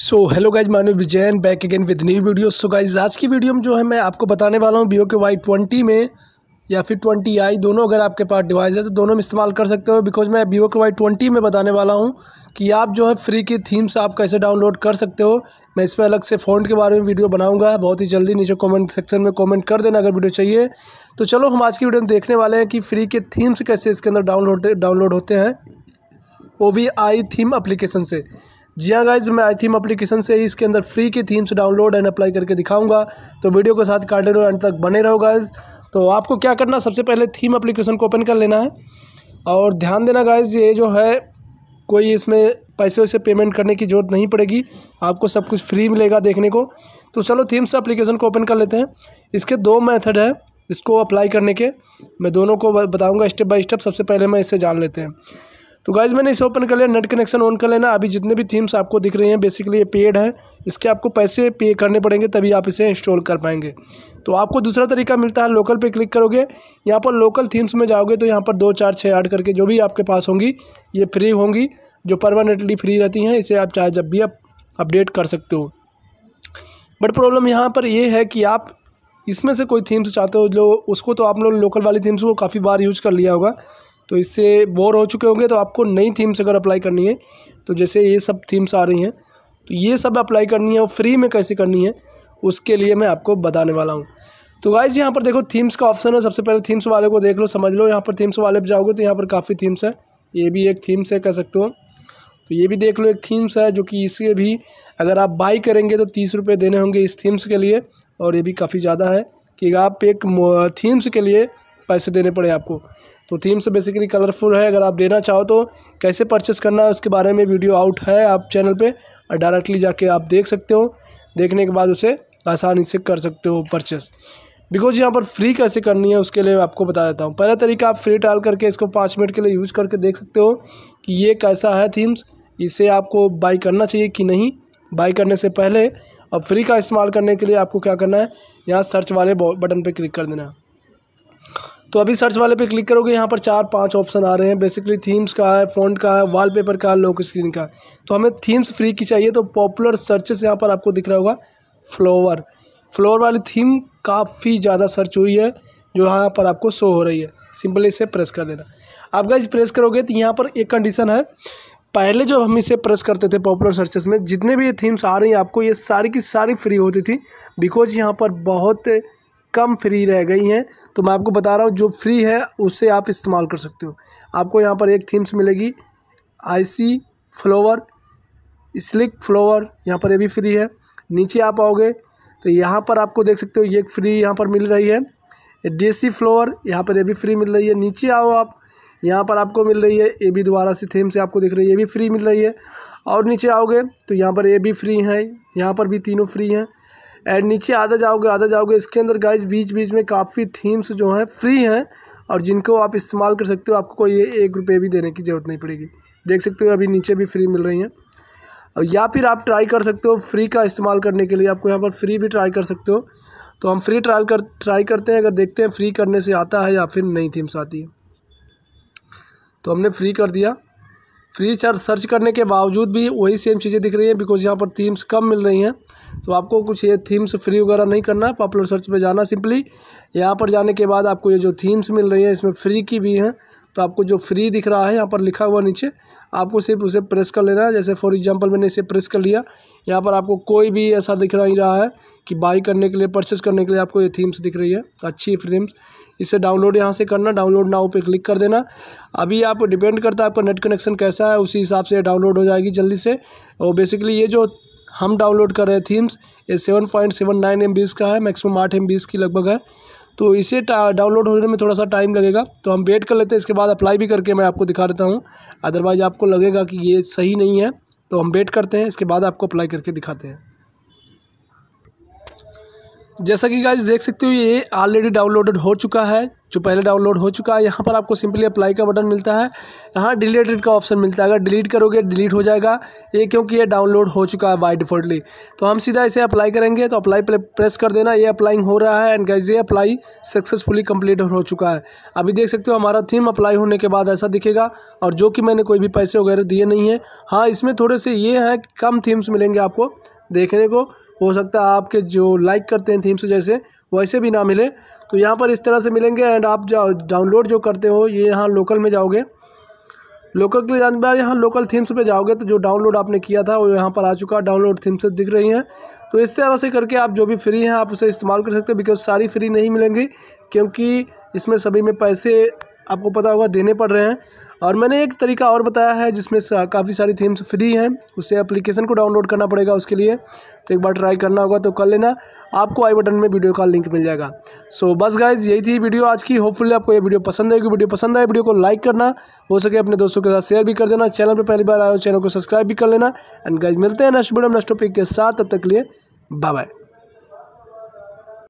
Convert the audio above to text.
so hello guys Manav Vijayan back again with new video so guys आज की video में जो है मैं आपको बताने वाला हूँ ओ के वाई ट्वेंटी में या फिर ट्वेंटी आई दोनों अगर आपके पास डिवाइस है तो दोनों में इस्तेमाल कर सकते हो बिकॉज मैं ओ के वाई ट्वेंटी में बताने वाला हूँ कि आप जो है फ्री की थीम्स आप कैसे डाउनलोड कर सकते हो मैं इस पर अलग से फ़ोन के बारे में वीडियो बनाऊँगा बहुत ही जल्दी नीचे कॉमेंट सेक्शन में कॉमेंट कर देना अगर वीडियो चाहिए तो चलो हम आज की वीडियो में देखने वाले हैं कि फ्री के थीम्स कैसे इसके अंदर डाउनलोड डाउनलोड होते हैं वो भी आई थीम अप्लीकेशन से जी हाँ गाइज मैं आई थीम अप्लीकेशन से ही इसके अंदर फ्री की थीम्स डाउनलोड एंड अप्लाई करके दिखाऊंगा तो वीडियो के साथ कंटिन्यू एंड तक बने रहो गाइज तो आपको क्या करना सबसे पहले थीम अप्लीकेशन को ओपन कर लेना है और ध्यान देना गाइज ये जो है कोई इसमें पैसे वैसे पेमेंट करने की ज़रूरत नहीं पड़ेगी आपको सब कुछ फ्री मिलेगा देखने को तो चलो थीम्स अप्लीकेशन को ओपन कर लेते हैं इसके दो मैथड है इसको अप्लाई करने के मैं दोनों को बताऊंगा स्टेप बाय स्टेप सबसे पहले मैं इससे जान लेते हैं तो गाइज मैंने इसे ओपन कर लिया नेट कनेक्शन ऑन कर लेना अभी जितने भी थीम्स आपको दिख रही हैं बेसिकली ये पेड है इसके आपको पैसे पे करने पड़ेंगे तभी आप इसे इंस्टॉल कर पाएंगे तो आपको दूसरा तरीका मिलता है लोकल पे क्लिक करोगे यहाँ पर लोकल थीम्स में जाओगे तो यहाँ पर दो चार छः आठ करके जो भी आपके पास होंगी ये फ्री होंगी जो परमानेंटली फ्री रहती हैं इसे आप चाहे जब भी आप अपडेट कर सकते हो बट प्रॉब्लम यहाँ पर ये है कि आप इसमें से कोई थीम्स चाहते हो जो उसको तो आप लोग लोकल वाली थीम्स को काफ़ी बार यूज़ कर लिया होगा तो इससे बोर हो चुके होंगे तो आपको नई थीम्स अगर अप्लाई करनी है तो जैसे ये सब थीम्स आ रही हैं तो ये सब अप्लाई करनी है और फ्री में कैसे करनी है उसके लिए मैं आपको बताने वाला हूँ तो गाइज़ यहाँ पर देखो थीम्स का ऑप्शन है सबसे पहले थीम्स वाले को देख लो समझ लो यहाँ पर थीम्स वाले पर जाओगे तो यहाँ पर काफ़ी थीम्स है ये भी एक थीम्स है कह सकते हो तो ये भी देख लो एक थीम्स है जो कि इसके भी अगर आप बाई करेंगे तो तीस रुपये देने होंगे इस थीम्स के लिए और ये भी काफ़ी ज़्यादा है कि आप एक थीम्स के लिए पैसे देने पड़े आपको तो थीम्स बेसिकली कलरफुल है अगर आप देना चाहो तो कैसे परचेस करना है उसके बारे में वीडियो आउट है आप चैनल पे और डायरेक्टली जाके आप देख सकते हो देखने के बाद उसे आसानी से कर सकते हो परचेस बिकॉज यहाँ पर फ्री कैसे करनी है उसके लिए मैं आपको बता देता हूँ पहला तरीका आप फ्री टाल करके इसको पाँच मिनट के लिए यूज करके देख सकते हो कि ये कैसा है थीम्स इसे आपको बाई करना चाहिए कि नहीं बाई करने से पहले अब फ्री का इस्तेमाल करने के लिए आपको क्या करना है यहाँ सर्च वाले बटन पर क्लिक कर देना है तो अभी सर्च वाले पे क्लिक करोगे यहाँ पर चार पांच ऑप्शन आ रहे हैं बेसिकली थीम्स का है फ़ॉन्ट का है वॉलपेपर का है लॉक स्क्रीन का तो हमें थीम्स फ्री की चाहिए तो पॉपुलर सर्चेस यहाँ पर आपको दिख रहा होगा फ्लोवर फ्लोवर वाली थीम काफ़ी ज़्यादा सर्च हुई है जो यहाँ पर आपको शो हो रही है सिंपली इसे प्रेस कर देना आप गाइज प्रेस करोगे तो यहाँ पर एक कंडीशन है पहले जो हम इसे प्रेस करते थे पॉपुलर सर्चेस में जितने भी ये थीम्स आ रही हैं आपको ये सारी की सारी फ्री होती थी बिकॉज यहाँ पर बहुत कम फ्री रह गई हैं तो मैं आपको बता रहा हूँ जो फ्री है उसे आप इस्तेमाल कर सकते हो आपको यहाँ पर एक थीम्स मिलेगी आईसी फ्लोवर स्लिक फ्लोवर यहाँ पर ये भी फ्री है नीचे आप आओगे तो यहाँ पर आपको देख सकते हो ये फ्री यहाँ पर मिल रही है सी फ्लोवर यहाँ पर ये भी फ्री मिल रही है नीचे आओ आप यहाँ पर आपको मिल रही है ये भी दोबारा से थीम से आपको दिख रही है ये भी फ्री मिल रही है और नीचे आओगे तो यहाँ पर ये भी फ्री हैं यहाँ पर भी तीनों फ्री हैं एंड नीचे आधा जाओगे आधा जाओगे इसके अंदर गाइज बीच बीच में काफ़ी थीम्स जो हैं फ्री हैं और जिनको आप इस्तेमाल कर सकते हो आपको कोई एक रुपये भी देने की ज़रूरत नहीं पड़ेगी देख सकते हो अभी नीचे भी फ्री मिल रही हैं या फिर आप ट्राई कर सकते हो फ्री का इस्तेमाल करने के लिए आपको यहाँ पर फ्री भी ट्राई कर सकते हो तो हम फ्री ट्रायल कर ट्राई करते हैं अगर देखते हैं फ्री करने से आता है या फिर नई थीम्स आती है तो हमने फ्री कर दिया फ्री चार्ज सर्च करने के बावजूद भी वही सेम चीज़ें दिख रही हैं बिकॉज यहाँ पर थीम्स कम मिल रही हैं तो आपको कुछ ये थीम्स फ्री वगैरह नहीं करना है पॉपुलर सर्च पे जाना सिंपली यहाँ पर जाने के बाद आपको ये जो थीम्स मिल रही हैं इसमें फ्री की भी हैं तो आपको जो फ्री दिख रहा है यहाँ पर लिखा हुआ नीचे आपको सिर्फ उसे प्रेस कर लेना है जैसे फॉर एग्जांपल मैंने इसे प्रेस कर लिया यहाँ पर आपको कोई भी ऐसा दिख ही रहा है कि बाई करने के लिए परचेस करने के लिए आपको ये थीम्स दिख रही है अच्छी थीम्स इसे डाउनलोड यहाँ से करना डाउनलोड नाउ पर क्लिक कर देना अभी आप डिपेंड करता है आपका नेट कनेक्शन कैसा है उसी हिसाब से डाउनलोड हो जाएगी जल्दी से और बेसिकली ये जो हम डाउनलोड कर रहे हैं थीम्स ये seven point seven nine M का है मैक्सिमम आठ एम की लगभग है तो इसे डाउनलोड होने में थोड़ा सा टाइम लगेगा तो हम वेट कर लेते हैं इसके बाद अप्लाई भी करके मैं आपको दिखा देता हूँ अदरवाइज़ आपको लगेगा कि ये सही नहीं है तो हम वेट करते हैं इसके बाद आपको अप्लाई करके दिखाते हैं जैसा कि गाइज देख सकते हो ये ऑलरेडी डाउनलोडेड हो चुका है जो पहले डाउनलोड हो चुका है यहाँ पर आपको सिंपली अप्लाई का बटन मिलता है यहाँ डिलीटेड का ऑप्शन मिलता है अगर डिलीट करोगे डिलीट हो जाएगा ये क्योंकि ये डाउनलोड हो चुका है बाय डिफ़ॉल्टली तो हम सीधा इसे अप्लाई करेंगे तो अप्लाई प्रेस कर देना ये अप्लाइंग हो रहा है एंड गाइज ये अप्लाई सक्सेसफुली कंप्लीट हो चुका है अभी देख सकते हो हमारा थीम अप्लाई होने के बाद ऐसा दिखेगा और जो कि मैंने कोई भी पैसे वगैरह दिए नहीं हैं हाँ इसमें थोड़े से ये हैं कम थीम्स मिलेंगे आपको देखने को हो सकता है आपके जो लाइक करते हैं थीम्स जैसे वैसे भी ना मिले तो यहाँ पर इस तरह से मिलेंगे एंड आप डाउनलोड जो करते हो ये यहाँ लोकल में जाओगे लोकल के लिए जाने बार यहाँ लोकल थीम्स पे जाओगे तो जो डाउनलोड आपने किया था वो यहाँ पर आ चुका है डाउनलोड थीम्स दिख रही हैं तो इस तरह से करके आप जो भी फ्री हैं आप उसे इस्तेमाल कर सकते हो बिकॉज सारी फ्री नहीं मिलेंगी क्योंकि इसमें सभी में पैसे आपको पता होगा देने पड़ रहे हैं और मैंने एक तरीका और बताया है जिसमें काफ़ी सारी थीम्स फ्री हैं उससे एप्लीकेशन को डाउनलोड करना पड़ेगा उसके लिए तो एक बार ट्राई करना होगा तो कर लेना आपको आई बटन में वीडियो का लिंक मिल जाएगा सो so, बस गाइज यही थी वीडियो आज की होपफुली आपको ये वीडियो पसंद आएगी वीडियो पसंद आए वीडियो को लाइक करना हो सके अपने दोस्तों के साथ शेयर भी कर देना चैनल पर पहली बार आए चैनल को सब्सक्राइब भी कर लेना एंड गाइज मिलते हैं नेक्स्ट वीडियो नेक्स्ट टॉपिक के साथ तब तक लिए बाय बाय